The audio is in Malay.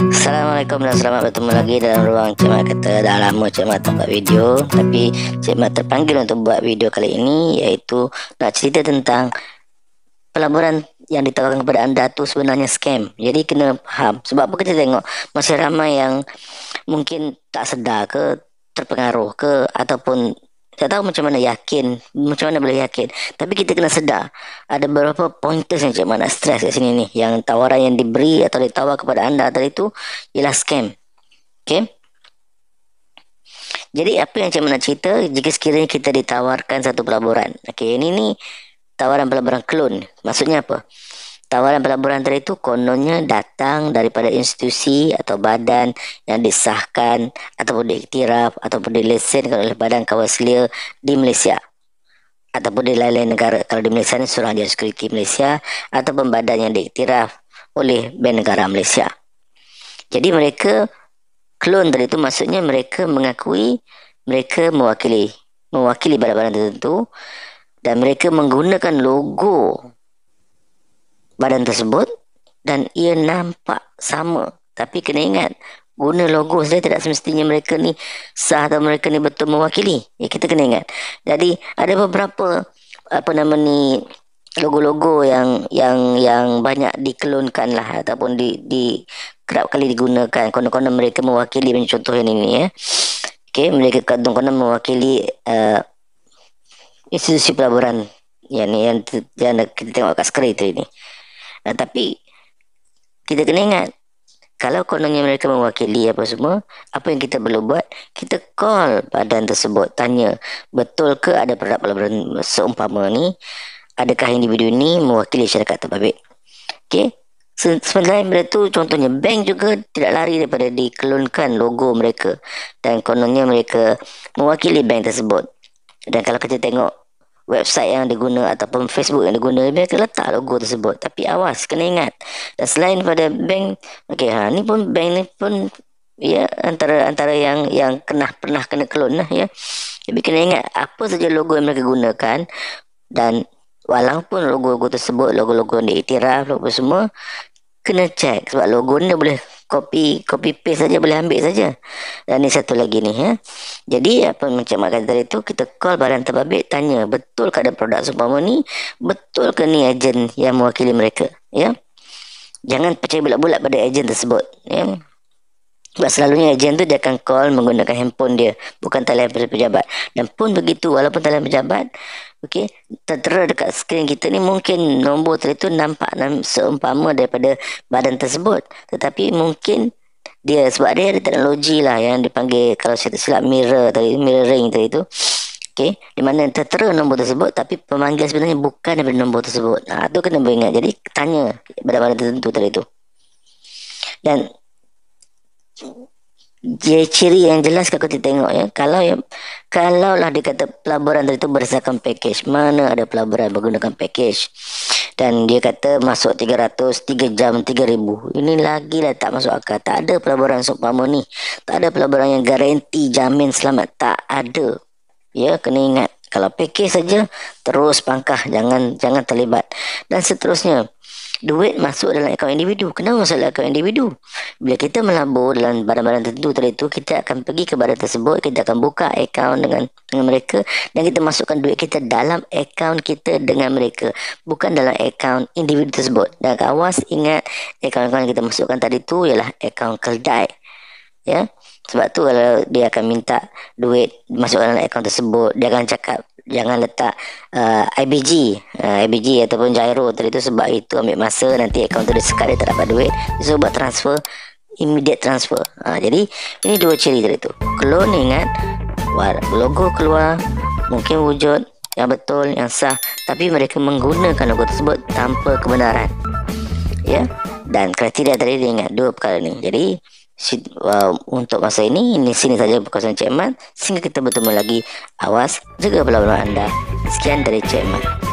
Assalamualaikum dan selamat bertemu lagi dalam ruang Cik Mat Kata Dah lama Cik Mat tak buat video Tapi Cik Mat terpanggil untuk buat video kali ini Iaitu nak cerita tentang Pelaburan yang ditawarkan kepada anda tu sebenarnya scam Jadi kena faham Sebab apa kita tengok Masih ramai yang mungkin tak sedar ke Terpengaruh ke Ataupun tak tahu macam mana yakin macam mana boleh yakin tapi kita kena sedar ada beberapa pointers yang macam mana stres kat sini ni yang tawaran yang diberi atau ditawar kepada anda tadi itu ialah scam okay jadi apa yang macam mana cerita jika sekiranya kita ditawarkan satu pelaburan okay ini ni tawaran pelaburan clone maksudnya apa tawaran pelaburan tadi itu kononnya datang daripada institusi atau badan yang disahkan ataupun diiktiraf ataupun dilesenkan oleh badan kawal di Malaysia ataupun di lain-lain negara kalau di Malaysia ini surah dia security Malaysia atau badan yang diiktiraf oleh bank negara Malaysia jadi mereka klon tadi itu maksudnya mereka mengakui mereka mewakili mewakili badan-badan tertentu dan mereka menggunakan logo badan tersebut dan ia nampak sama. Tapi kena ingat, guna logo saya tidak semestinya mereka ni sah atau mereka ni betul mewakili. Ya, kita kena ingat. Jadi ada beberapa apa nama ni logo-logo yang yang yang banyak dikelonkan lah ataupun di di kerap kali digunakan konon-konon mereka mewakili macam contoh yang ini ya. Okay, mereka kadang-kadang mewakili uh, institusi pelaburan Ya ni yang, yang kita tengok kat skrin ini. Nah, tapi kita kena ingat kalau kononnya mereka mewakili apa semua, apa yang kita perlu buat, kita call badan tersebut, tanya betul ke ada produk pelaburan seumpama ni, adakah individu ni mewakili syarikat terbabit. Okay? Sebenarnya benda tu contohnya bank juga tidak lari daripada dikelunkan logo mereka dan kononnya mereka mewakili bank tersebut. Dan kalau kita tengok website yang dia guna ataupun Facebook yang dia guna dia akan letak logo tersebut tapi awas kena ingat dan selain pada bank okey ha ni pun bank ni pun ya antara antara yang yang kena pernah kena clone lah ya tapi kena ingat apa saja logo yang mereka gunakan dan walaupun logo-logo tersebut logo-logo yang diiktiraf logo semua kena check sebab logo ni boleh copy copy paste saja boleh ambil saja. Dan ni satu lagi ni ya. Jadi apa macam mak kata tadi tu kita call barang terbabit tanya betul ke ada produk supama ni? Betul ke ni ejen yang mewakili mereka ya? Jangan percaya bulat-bulat pada ejen tersebut ya. Sebab selalunya ejen tu dia akan call menggunakan handphone dia. Bukan talian pejabat. Dan pun begitu, walaupun talian pejabat, okay, tertera dekat skrin kita ni mungkin nombor tadi tu nampak seumpama daripada badan tersebut. Tetapi mungkin dia sebab dia ada teknologi lah yang dipanggil kalau saya tak silap mirror tadi, mirroring tadi tu. Okay. Di mana tertera nombor tersebut tapi pemanggil sebenarnya bukan daripada nombor tersebut. Nah, tu kena beringat. Jadi tanya pada badan tertentu tadi tu. Dan dia ciri yang jelas kalau kita tengok ya kalau ya kalaulah dia kata pelaburan itu berdasarkan package mana ada pelaburan menggunakan package dan dia kata masuk 300 3 jam 3000 ini lagi lah tak masuk akal tak ada pelaburan seumpama ni tak ada pelaburan yang garanti jamin selamat tak ada ya kena ingat kalau package saja terus pangkah jangan jangan terlibat dan seterusnya duit masuk dalam akaun individu. Kenapa masuk dalam akaun individu? Bila kita melabur dalam barang-barang tertentu tadi itu, kita akan pergi ke barang tersebut, kita akan buka akaun dengan dengan mereka dan kita masukkan duit kita dalam akaun kita dengan mereka, bukan dalam akaun individu tersebut. Dan awas ingat akaun-akaun yang kita masukkan tadi itu ialah akaun keldai. Ya, sebab tu kalau dia akan minta duit masuk dalam akaun tersebut, dia akan cakap jangan letak uh, IBG, uh, IBG ataupun gyro tadi tu sebab itu ambil masa nanti akaun tu dia sekali dia tak dapat duit. So buat transfer immediate transfer. Ha, jadi ini dua ciri tadi tu. Clone ingat war, logo keluar mungkin wujud yang betul yang sah tapi mereka menggunakan logo tersebut tanpa kebenaran. Ya. Dan kriteria tadi dia ingat dua perkara ni. Jadi Uh, untuk masa ini ini sini saja perkongsian Cik Man sehingga kita bertemu lagi awas jaga pelabuhan anda sekian dari Cik Man